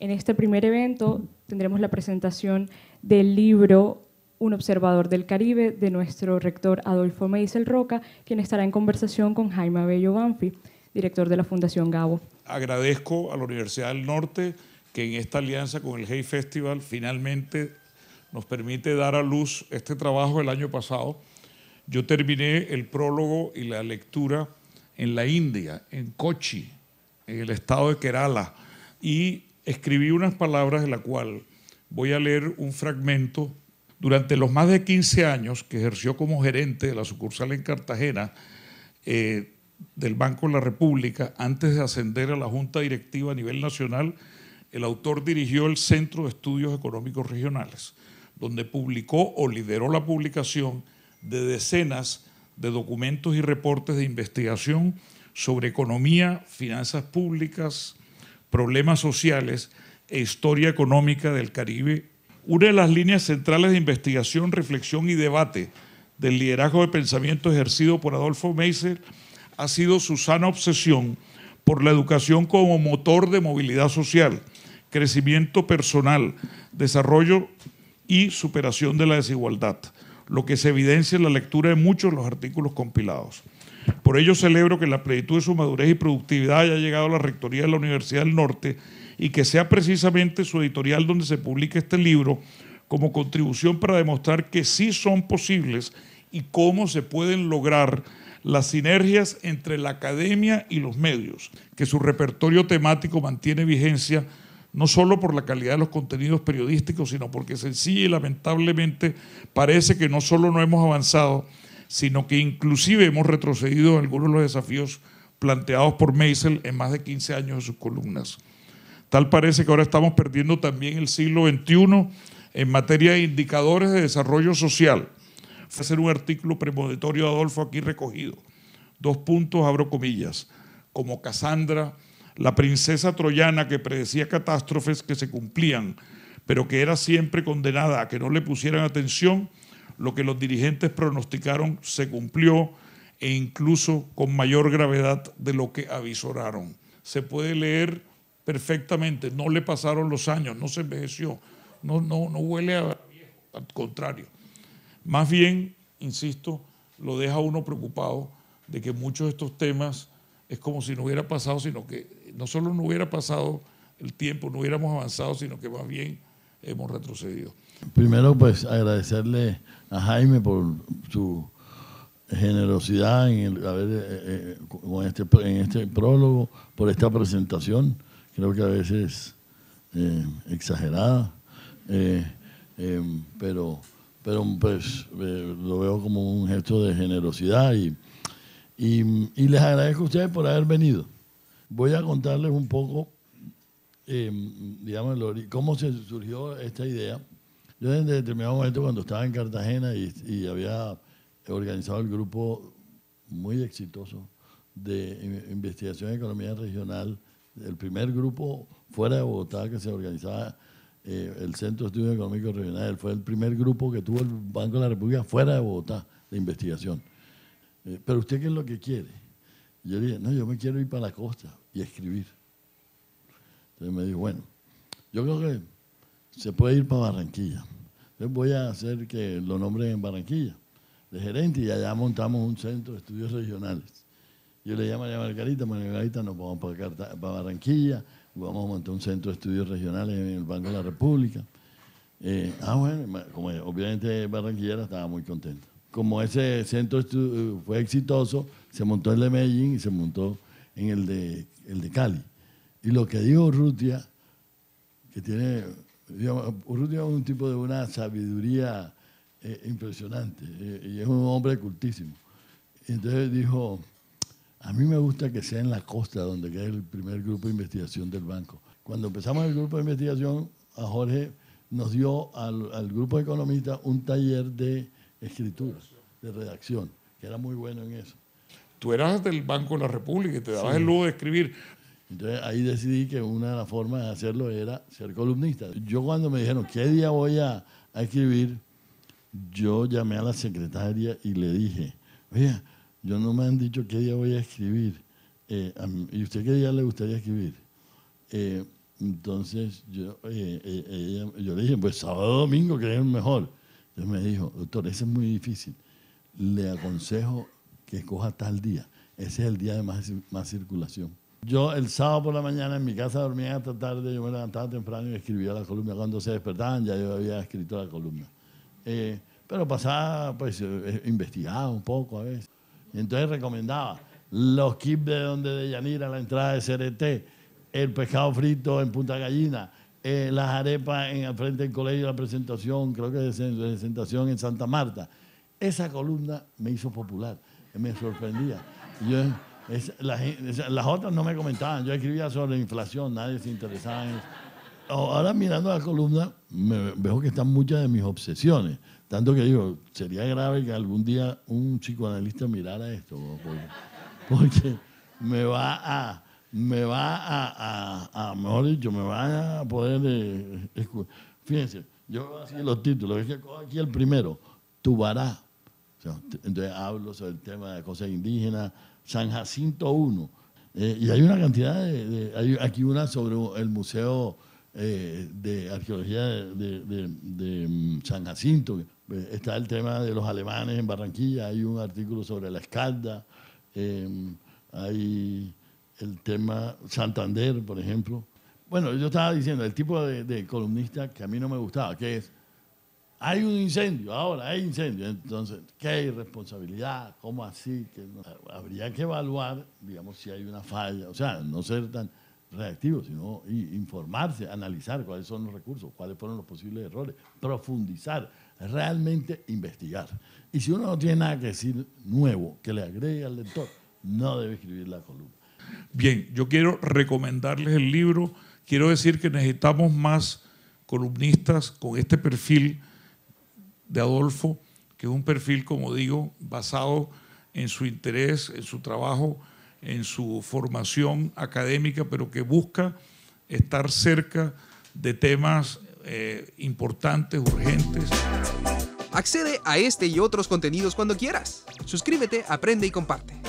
En este primer evento tendremos la presentación del libro Un observador del Caribe de nuestro rector Adolfo Meisel Roca, quien estará en conversación con Jaime Bello Banfi, director de la Fundación Gabo. Agradezco a la Universidad del Norte que en esta alianza con el Hey Festival finalmente nos permite dar a luz este trabajo el año pasado. Yo terminé el prólogo y la lectura en la India, en Kochi, en el estado de Kerala, y escribí unas palabras de la cual voy a leer un fragmento. Durante los más de 15 años que ejerció como gerente de la sucursal en Cartagena eh, del Banco de la República, antes de ascender a la Junta Directiva a nivel nacional, el autor dirigió el Centro de Estudios Económicos Regionales, donde publicó o lideró la publicación de decenas de documentos y reportes de investigación sobre economía, finanzas públicas, problemas sociales e historia económica del Caribe, una de las líneas centrales de investigación, reflexión y debate del liderazgo de pensamiento ejercido por Adolfo Meiser ha sido su sana obsesión por la educación como motor de movilidad social, crecimiento personal, desarrollo y superación de la desigualdad, lo que se evidencia en la lectura de muchos de los artículos compilados. Por ello celebro que la plenitud de su madurez y productividad haya llegado a la Rectoría de la Universidad del Norte y que sea precisamente su editorial donde se publique este libro como contribución para demostrar que sí son posibles y cómo se pueden lograr las sinergias entre la academia y los medios, que su repertorio temático mantiene vigencia no solo por la calidad de los contenidos periodísticos, sino porque sencilla y lamentablemente parece que no solo no hemos avanzado, sino que inclusive hemos retrocedido en algunos de los desafíos planteados por Meisel en más de 15 años de sus columnas. Tal parece que ahora estamos perdiendo también el siglo XXI en materia de indicadores de desarrollo social. Fue hacer un artículo premonitorio de Adolfo aquí recogido. Dos puntos, abro comillas, como Casandra, la princesa troyana que predecía catástrofes que se cumplían, pero que era siempre condenada a que no le pusieran atención, lo que los dirigentes pronosticaron se cumplió e incluso con mayor gravedad de lo que avisoraron. Se puede leer perfectamente, no le pasaron los años, no se envejeció, no, no, no huele a al contrario. Más bien, insisto, lo deja uno preocupado de que muchos de estos temas es como si no hubiera pasado, sino que no solo no hubiera pasado el tiempo, no hubiéramos avanzado, sino que más bien hemos retrocedido. Primero, pues agradecerle a Jaime por su generosidad en eh, eh, este, en este prólogo, por esta presentación, creo que a veces eh, exagerada, em, pero, pero pues lo veo como un gesto de generosidad y, y, y les agradezco a ustedes por haber venido. Voy a contarles un poco Em, digamos, cómo se surgió esta idea. Yo en determinado momento cuando estaba en Cartagena y, había organizado el grupo muy exitoso de investigación de economía regional, el primer grupo fuera de Bogotá que se organizaba eh, el Centro de Estudios Económicos Regionales, fue el primer grupo que tuvo el Banco de la República fuera de Bogotá de investigación. Eh, pero usted qué es lo que quiere? yo dije, no, yo me quiero ir para la costa y escribir. Entonces me dijo, bueno, yo creo que se puede ir para Barranquilla. Entonces voy a hacer que lo nombren en Barranquilla de gerente y allá montamos un centro de estudios regionales. Yo le dije a María Margarita, María Margarita, nos vamos para, Barranquilla, vamos a montar un centro de estudios regionales en el Banco de la República. Eh, ah, bueno, como obviamente Barranquillera estaba muy contenta. Como ese centro eh, fue exitoso, se montó el de Medellín y se montó en el de, el de Cali. Y lo que dijo Urrutia, que tiene, digamos, Urrutia es un tipo de una sabiduría eh, impresionante eh, y es un hombre cultísimo. Entonces dijo, a mí me gusta que sea en la costa, donde queda el primer grupo de investigación del banco. Cuando empezamos el grupo de investigación, a Jorge nos dio al, grupo de economistas un taller de escritura, de redacción, que era muy bueno en eso. Tú eras del Banco de la República y te dabas el lujo de escribir entonces ahí decidí que una de las formas de hacerlo era ser columnista. Yo cuando me dijeron, ¿qué día voy a, escribir? Yo llamé a la secretaria y le dije, oye, yo no me han dicho qué día voy a escribir. Eh, ¿Y usted qué día le gustaría escribir? Eh, entonces yo, eh, yo le dije, pues sábado o domingo, que es el mejor. Entonces me dijo, doctor, ese es muy difícil. Le aconsejo que escoja tal día. Ese es el día de más, más circulación. Yo el sábado por la mañana en mi casa dormía hasta tarde, yo me levantaba temprano y escribía la columna. Cuando se despertaban ya yo había escrito la columna. Eh, pero pasaba, pues eh, investigaba un poco a veces. Y entonces recomendaba los kits de donde de Yanira, la entrada de CRT, el pescado frito en Punta Gallina, eh, las arepas en, al frente del colegio, la presentación, creo que es la presentación en Santa Marta. Esa columna me hizo popular, me sorprendía. yo, las otras no me comentaban. Yo escribía sobre inflación, nadie se interesaba en eso. Ahora mirando la columna, me veo que están muchas de mis obsesiones. Tanto que digo, sería grave que algún día un psicoanalista mirara esto, porque, me va a, me va a, a, mejor dicho, me va a poder eh, escuchar Fíjense, yo así los títulos, es que aquí el primero, Tubará entonces hablo sobre el tema de cosas indígenas, San Jacinto I. Eh, y hay una cantidad de, hay aquí una sobre el Museo eh, de Arqueología de, mm, San Jacinto. Eh, está el tema de los alemanes en Barranquilla, hay un artículo sobre la escalda, em, hay el tema Santander, por ejemplo. Bueno, yo estaba diciendo, el tipo de, columnista que a mí no me gustaba, que es hay un incendio, ahora hay incendio. Entonces, ¿qué irresponsabilidad? ¿Cómo así? Que Habría que evaluar, digamos, si hay una falla. O sea, no ser tan reactivo, sino informarse, analizar cuáles son los recursos, cuáles fueron los posibles errores, profundizar, realmente investigar. Y si uno no tiene nada que decir nuevo que le agregue al lector, no debe escribir la columna. Bien, yo quiero recomendarles el libro. Quiero decir que necesitamos más columnistas con este perfil de Adolfo, que es un perfil, como digo, basado en su interés, en su trabajo, en su formación académica, pero que busca estar cerca de temas eh, importantes, urgentes. Accede a este y otros contenidos cuando quieras. Suscríbete, aprende y comparte.